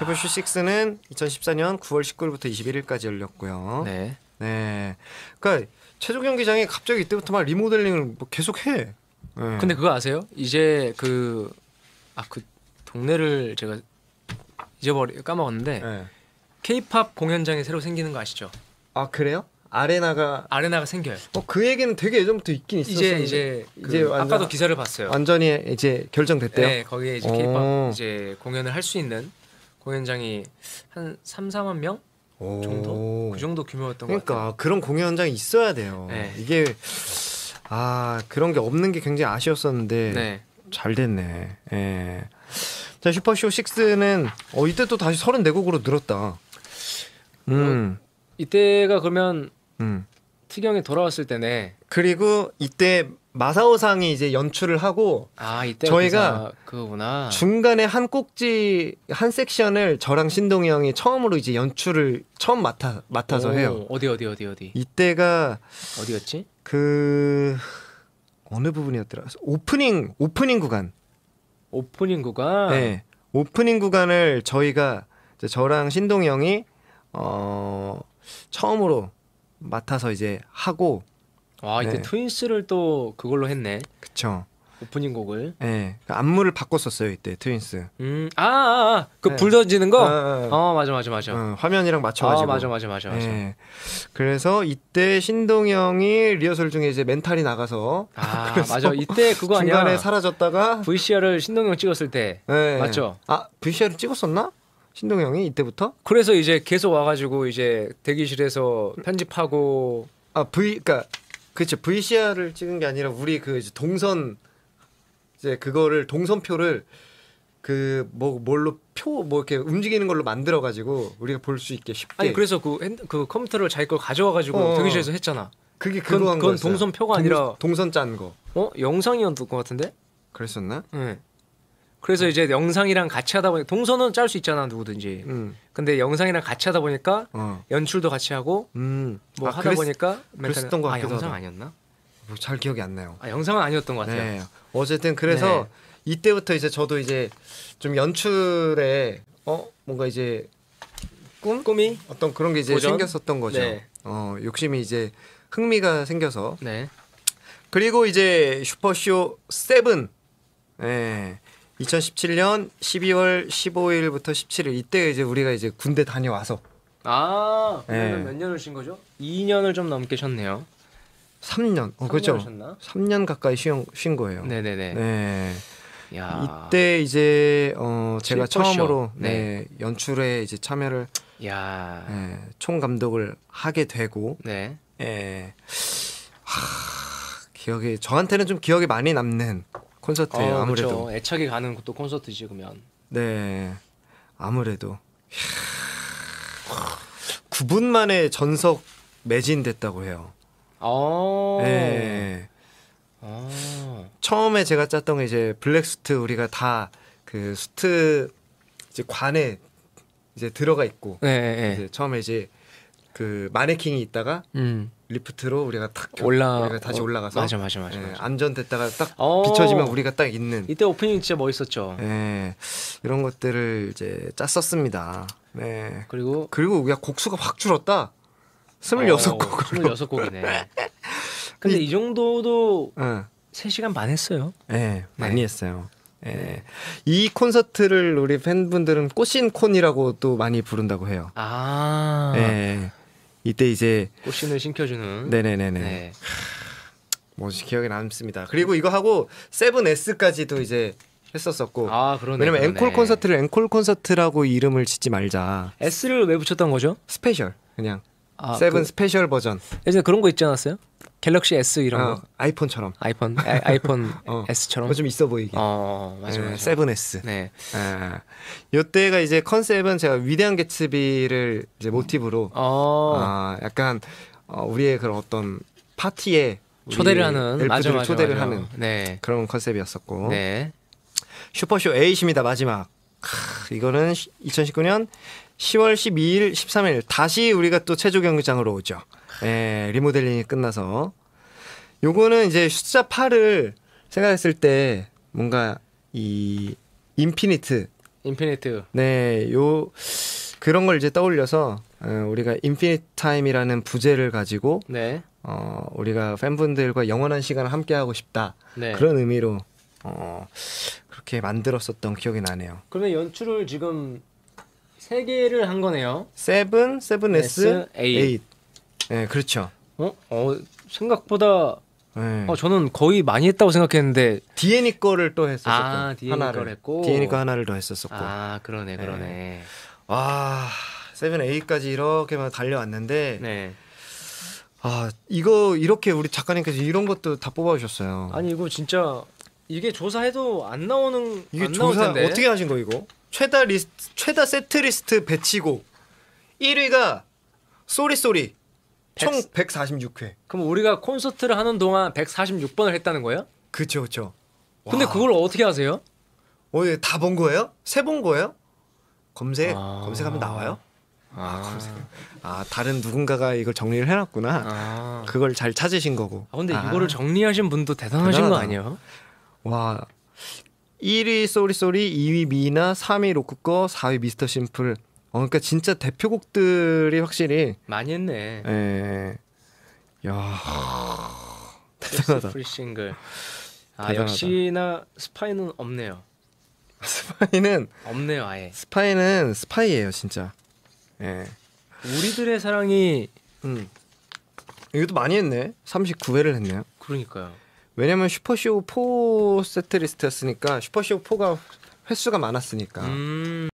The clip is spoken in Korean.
해부쇼 6는 2014년 9월 19일부터 21일까지 열렸고요. 네. 네. 그러니까 최종 경기장이 갑자기 이때부터 막 리모델링을 뭐 계속 해. 네. 근데 그거 아세요? 이제 그 아, 그 동네를 제가 잊어버리 까먹었는데 네. 케이팝 공연장이 새로 생기는 거 아시죠? 아 그래요? 아레나가 아레나가 생겨요. 어그 얘기는 되게 예전부터 있긴 있었어요. 이제 이제 그 이제 아까도 기사를 봤어요. 완전히 이제 결정됐대요. 네, 거기에 이제 케이팝 이제 공연을 할 수 있는 공연장이 한 3, 4만 명 정도 그 정도 규모였던 그러니까, 것 같아요. 그런 공연장이 있어야 돼요. 네. 이게 아 그런 게 없는 게 굉장히 아쉬웠었는데 네. 잘 됐네. 예. 자 슈퍼쇼 6는 어 이때 또 다시 34곡으로 늘었다. 뭐, 음 어, 이때가 그러면 음. 특영이 돌아왔을 때네. 그리고 이때 마사오상이 이제 연출을 하고 아, 저희가 그거구나. 중간에 한 꼭지 한 섹션을 저랑 신동이 형이 처음으로 이제 연출을 처음 맡아 맡아서 오, 해요. 어디 어디 어디 어디. 이때가 어디였지? 그 어느 부분이었더라? 오프닝 오프닝 구간. 오프닝 구간. 네. 오프닝 구간을 저희가 저랑 신동이 형이 어 처음으로 맡아서 이제 하고 아 이때 네. 트윈스를 또 그걸로 했네. 그쵸. 오프닝 곡을. 네. 그 안무를 바꿨었어요 이때 트윈스. 음. 아, 아, 아. 그 네. 던지는 거. 아, 아, 아, 어 맞아 맞아 맞아. 어, 화면이랑 맞춰가지고. 아 맞아 맞아 맞아 맞아. 네. 그래서 이때 신동영이 리허설 중에 이제 멘탈이 나가서. 아 맞아 이때 그거 아니야. 중간에 사라졌다가 VCR을 신동영 찍었을 때. 네. 맞죠. 아 VCR을 찍었었나? 신동영이 이때부터? 그래서 이제 계속 와가지고 이제 대기실에서 편집하고. 아 V 그러니까 그렇죠. VCR을 찍은 게 아니라 우리 그 이제 동선 이제 그거를 동선표를 그 뭐 뭘로 표 뭐 이렇게 움직이는 걸로 만들어 가지고 우리가 볼 수 있게 쉽게 아니 그래서 그, 핸드, 그 컴퓨터를 자기 걸 가져와 가지고 어. 대기실에서 어. 했잖아. 그게 그거 그건, 그건 동선표가 동, 아니라 동선 짠 거. 어? 영상이었던 것 같은데? 그랬었나? 네. 그래서 이제 영상이랑 같이 하다 보니까 동선은 짤 수 있잖아 누구든지. 음. 근데 영상이랑 같이 하다 보니까 어. 연출도 같이 하고 음. 뭐 아, 하다 그랬- 보니까 그랬던 아, 같기도 영상 아니었나? 뭐 잘 기억이 안 나요. 아 영상은 아니었던 것 같아요. 네. 어쨌든 그래서 네. 이때부터 이제 저도 이제 좀 연출에 어 뭔가 이제 꿈 꿈이 어떤 그런 게 이제 도전? 생겼었던 거죠. 네. 어 욕심이 이제 흥미가 생겨서 네. 그리고 이제 슈퍼쇼 7. 예. 2017년 12월 15일부터 17일 이때 이제 우리가 이제 군대 다녀와서 아 네. 몇 년을 쉰 거죠? 2년을 좀 넘게 쉬었네요. 3년. 어 그렇죠. 쉬었나? 3년 가까이 쉬운, 쉰 거예요. 네네네. 네. 야. 이때 이제 어 제가 실포쇼. 처음으로 네. 네. 연출에 이제 참여를 야. 네, 총 감독을 하게 되고 네. 예. 네. 기억에 저한테는 좀 기억에 많이 남는 콘서트예요. 어, 아무래도 그렇죠. 애착이 가는 것도 콘서트지 그러면. 네, 아무래도 9분 만에 전석 매진됐다고 해요. 아. 네. 어~ 처음에 제가 짰던 게 이제 블랙수트 우리가 다 그 수트 이제 관에 이제 들어가 있고 네, 네, 네. 이제 처음에 이제 그 마네킹이 있다가 음. 리프트로 우리가 탁 올라 우리가 다시 어, 올라가서 맞아 맞아 맞아, 예, 맞아. 안전됐다가 딱 어~ 비춰지면 우리가 딱 있는 이때 오프닝 진짜 멋있었죠. 네 이런 것들을 이제 짰었습니다. 네 그리고 그리고 우리가 곡수가 확 줄었다. 스물여섯 어, 곡 스물여섯 곡이네. 근데 이, 이 정도도 네. 예. 3시간 반 했어요. 네, 많이 했어요. 예. 네. 이 콘서트를 우리 팬분들은 꽃신콘이라고 또 많이 부른다고 해요. 아. 예. 이때 이제 꽃신을 신켜주는 네네네네 네. 뭐지 기억에 남습니다. 그리고 이거 하고 세븐 S까지도 이제 했었었고 아 그러네 왜냐면 앵콜 그러네. 콘서트를 앵콜 콘서트라고 이름을 짓지 말자 S를 왜 붙였던 거죠? 스페셜 그냥 아, 그 세븐 그, 스페셜 버전. 예전에 그런 거 있지 않았어요? 갤럭시 S 이런 어, 거. 아, 아이폰처럼. 아이폰 아, 이폰 어, S처럼. 좀 있어 보이게. 어, 어, 어 맞아요. 예, 맞아. 세븐 S. 네. 아, 요때가 이제 컨셉은 제가 위대한 개츠비를 이제 모티브로 어. 아, 약간 어, 우리의 그런 어떤 파티에 초대를 하는 엘프들 초대를 맞아, 맞아. 하는 네. 그런 컨셉이었었고. 네. 슈퍼쇼 에이십니다 마지막. 크, 이거는 2019년 10월 12일, 13일 다시 우리가 또 체조 경기장으로 오죠. 예, 리모델링이 끝나서 요거는 이제 숫자 8을 생각했을 때 뭔가 이 인피니트 인피니트 네, 요 그런 걸 이제 떠올려서 어, 우리가 인피니트 타임이라는 부제를 가지고 네. 어, 우리가 팬분들과 영원한 시간을 함께 하고 싶다. 네. 그런 의미로 어, 그렇게 만들었었던 기억이 나네요. 그러면 연출을 지금 세 개를 한 거네요. 세븐, 세븐 S, 에잇. 네, 그렇죠. 어, 어 생각보다 네. 어, 저는 거의 많이 했다고 생각했는데 디에니 거를 또 했었고 아, 하나를 했고 디에니 거 하나를 더 했었었고 아 그러네 네. 그러네 네. 세븐 A까지 이렇게만 달려왔는데 네. 아 이거 이렇게 우리 작가님께서 이런 것도 다 뽑아주셨어요. 아니 이거 진짜 이게 조사해도 안 나오는 이게 안 조사 나올 텐데. 어떻게 하신 거 이거? 최다 리스트 최다 세트 리스트 배치고 1위가 쏘리 쏘리 총 146회. 그럼 우리가 콘서트를 하는 동안 146번을 했다는 거예요? 그쵸 그쵸. 근데 와. 그걸 어떻게 하세요? 어, 다본 거예요? 세본 거예요? 검색 아. 검색하면 나와요? 아. 아, 검색. 아 다른 누군가가 이걸 정리를 해놨구나. 아. 그걸 잘 찾으신 거고. 아, 근데 아. 이거를 정리하신 분도 대단하신 대단하다. 거 아니에요? 와 1위 쏘리쏘리, 2위 미나, 3위 로쿠꺼, 4위 미스터 심플. 어, 그러니까 진짜 대표곡들이 확실히 많이 했네. 예. 야. 대단하다. 풀 싱글. 아, 역시나 스파이는 없네요. 스파이는 없네요, 아예. 스파이는 스파이예요, 진짜. 예. 우리들의 사랑이 음. 이것도 많이 했네. 39회를 했네요. 그러니까요. 왜냐면 슈퍼쇼 4 세트 리스트였으니까 슈퍼쇼 4가 횟수가 많았으니까. 음.